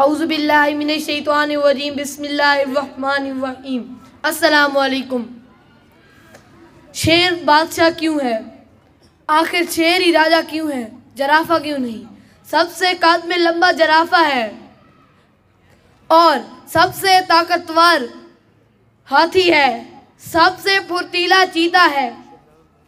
अउज़बिल्लिमिनशैतवानवरीम बसमीम असलकुम शेर बादशाह क्यों है आखिर शेर ही राजा क्यों है जराफा क्यों नहीं सबसे कद में लंबा जराफा है और सबसे ताकतवर हाथी है सबसे फुर्तीला चीता है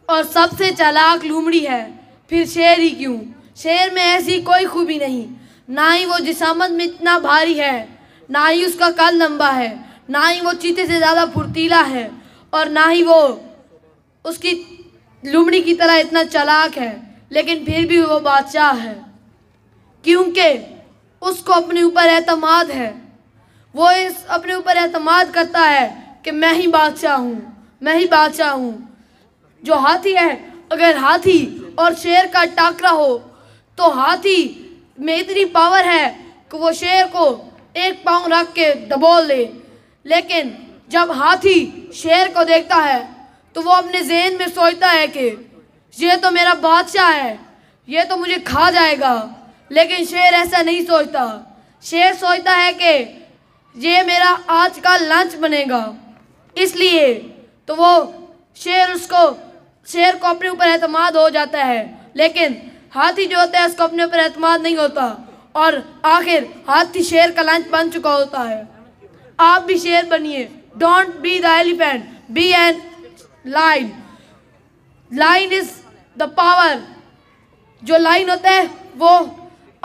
और सबसे चालाक लूमड़ी है फिर शेर ही क्यों शेर में ऐसी कोई खूबी नहीं ना ही वो जिसामत में इतना भारी है ना ही उसका कल लंबा है ना ही वो चीते से ज़्यादा फुर्तीला है और ना ही वो उसकी लुमड़ी की तरह इतना चलाक है लेकिन फिर भी वो बादशाह है क्योंकि उसको अपने ऊपर अहतमाद है वो इस अपने ऊपर अहतमाद करता है कि मैं ही बादशाह हूँ मैं ही बादशाह हूँ जो हाथी है अगर हाथी और शेर का टाकरा हो तो हाथी में इतनी पावर है कि वो शेर को एक पाँव रख के दबोल दे लेकिन जब हाथी शेर को देखता है तो वो अपने जहन में सोचता है कि ये तो मेरा बादशाह है ये तो मुझे खा जाएगा लेकिन शेर ऐसा नहीं सोचता शेर सोचता है कि ये मेरा आज का लंच बनेगा इसलिए तो वो शेर उसको शेर को अपने ऊपर अहतमाद हो जाता है लेकिन हाथी जो होता है उसको अपने ऊपर एतमाद नहीं होता और आखिर हाथी शेर का लंच बन चुका होता है आप भी शेर बनिए don't be the elephant be an lion lion is the power जो लाइन होता है वो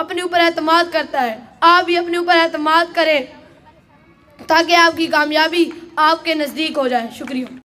अपने ऊपर एतम करता है आप भी अपने ऊपर एतम करें ताकि आपकी कामयाबी आपके नज़दीक हो जाए शुक्रिया